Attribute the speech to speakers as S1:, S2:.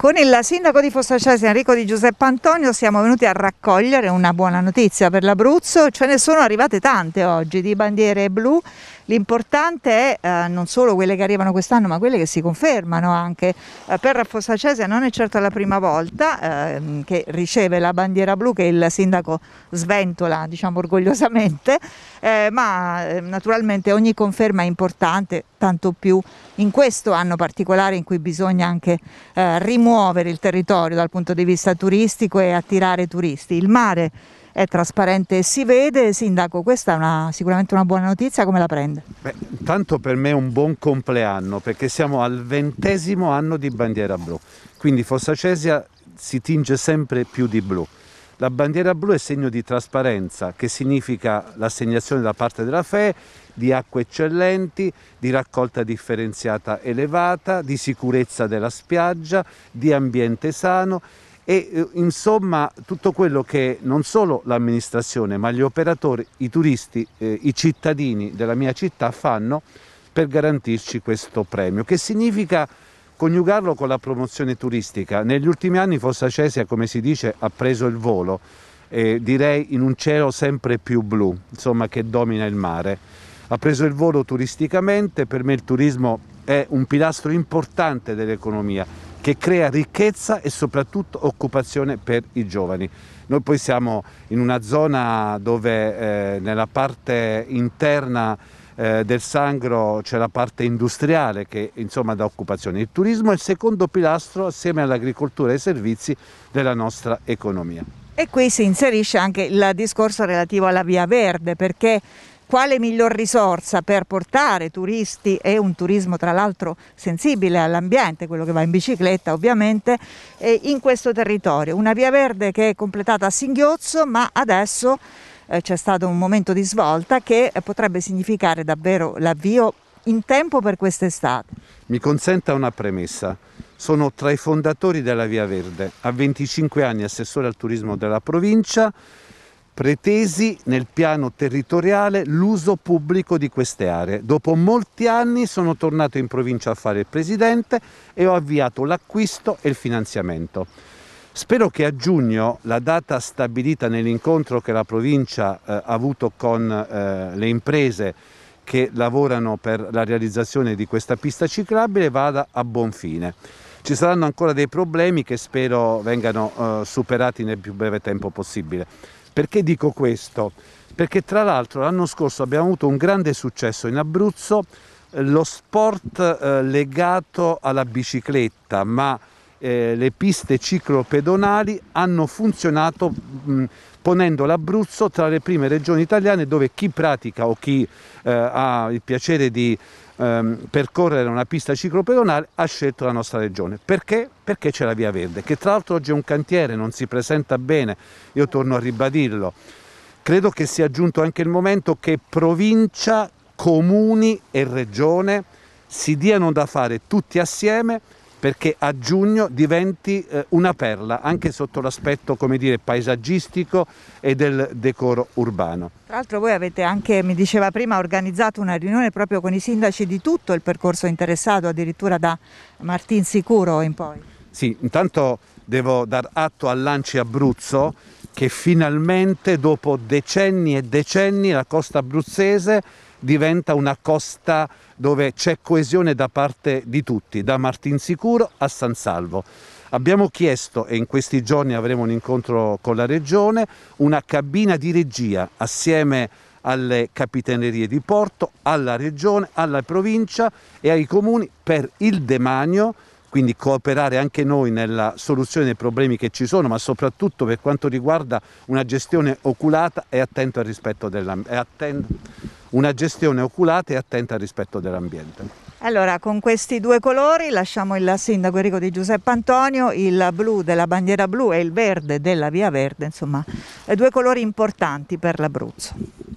S1: Con il sindaco di Fossacesi Enrico Di Giuseppe Antonio siamo venuti a raccogliere una buona notizia per l'Abruzzo, ce ne sono arrivate tante oggi di bandiere blu L'importante è eh, non solo quelle che arrivano quest'anno, ma quelle che si confermano anche. Eh, per Raffa Sacese non è certo la prima volta eh, che riceve la bandiera blu che il sindaco sventola, diciamo orgogliosamente, eh, ma ehm, naturalmente ogni conferma è importante, tanto più in questo anno particolare in cui bisogna anche eh, rimuovere il territorio dal punto di vista turistico e attirare turisti. Il mare è trasparente e si vede. Sindaco, questa è una, sicuramente una buona notizia, come la prende?
S2: Beh, tanto per me è un buon compleanno perché siamo al ventesimo anno di bandiera blu, quindi Fossa Cesia si tinge sempre più di blu. La bandiera blu è segno di trasparenza, che significa l'assegnazione da parte della FE di acque eccellenti, di raccolta differenziata elevata, di sicurezza della spiaggia, di ambiente sano e eh, insomma tutto quello che non solo l'amministrazione ma gli operatori, i turisti, eh, i cittadini della mia città fanno per garantirci questo premio, che significa coniugarlo con la promozione turistica. Negli ultimi anni Fossa Cesia, come si dice, ha preso il volo, eh, direi in un cielo sempre più blu, insomma che domina il mare. Ha preso il volo turisticamente, per me il turismo è un pilastro importante dell'economia, che crea ricchezza e soprattutto occupazione per i giovani. Noi poi siamo in una zona dove eh, nella parte interna eh, del Sangro c'è la parte industriale che insomma dà occupazione. Il turismo è il secondo pilastro assieme all'agricoltura e ai servizi della nostra economia.
S1: E qui si inserisce anche il discorso relativo alla via verde perché quale miglior risorsa per portare turisti e un turismo tra l'altro sensibile all'ambiente, quello che va in bicicletta ovviamente, eh, in questo territorio. Una via verde che è completata a singhiozzo ma adesso eh, c'è stato un momento di svolta che potrebbe significare davvero
S2: l'avvio in tempo per quest'estate. Mi consenta una premessa. Sono tra i fondatori della Via Verde, a 25 anni assessore al turismo della provincia, pretesi nel piano territoriale l'uso pubblico di queste aree. Dopo molti anni sono tornato in provincia a fare il presidente e ho avviato l'acquisto e il finanziamento. Spero che a giugno la data stabilita nell'incontro che la provincia eh, ha avuto con eh, le imprese che lavorano per la realizzazione di questa pista ciclabile vada a buon fine. Ci saranno ancora dei problemi che spero vengano eh, superati nel più breve tempo possibile. Perché dico questo? Perché tra l'altro l'anno scorso abbiamo avuto un grande successo in Abruzzo, eh, lo sport eh, legato alla bicicletta, ma eh, le piste ciclopedonali hanno funzionato mh, ponendo l'Abruzzo tra le prime regioni italiane dove chi pratica o chi eh, ha il piacere di ehm, percorrere una pista ciclopedonale, ha scelto la nostra regione. Perché? Perché c'è la Via Verde, che tra l'altro oggi è un cantiere, non si presenta bene, io torno a ribadirlo. Credo che sia giunto anche il momento che provincia, comuni e regione si diano da fare tutti assieme perché a giugno diventi eh, una perla anche sotto l'aspetto paesaggistico e del decoro urbano.
S1: Tra l'altro voi avete anche, mi diceva prima, organizzato una riunione proprio con i sindaci di tutto il percorso interessato, addirittura da Martin Sicuro in poi.
S2: Sì, intanto devo dar atto a Lanci Abruzzo che finalmente dopo decenni e decenni la costa abruzzese diventa una costa dove c'è coesione da parte di tutti, da Martinsicuro a San Salvo. Abbiamo chiesto, e in questi giorni avremo un incontro con la Regione, una cabina di regia assieme alle capitanerie di porto, alla Regione, alla provincia e ai comuni per il demanio quindi cooperare anche noi nella soluzione dei problemi che ci sono, ma soprattutto per quanto riguarda una gestione oculata e attenta al rispetto dell'ambiente una gestione oculata e attenta al rispetto dell'ambiente.
S1: Allora, con questi due colori lasciamo il sindaco Enrico Di Giuseppe Antonio, il blu della bandiera blu e il verde della Via Verde, insomma, due colori importanti per l'Abruzzo.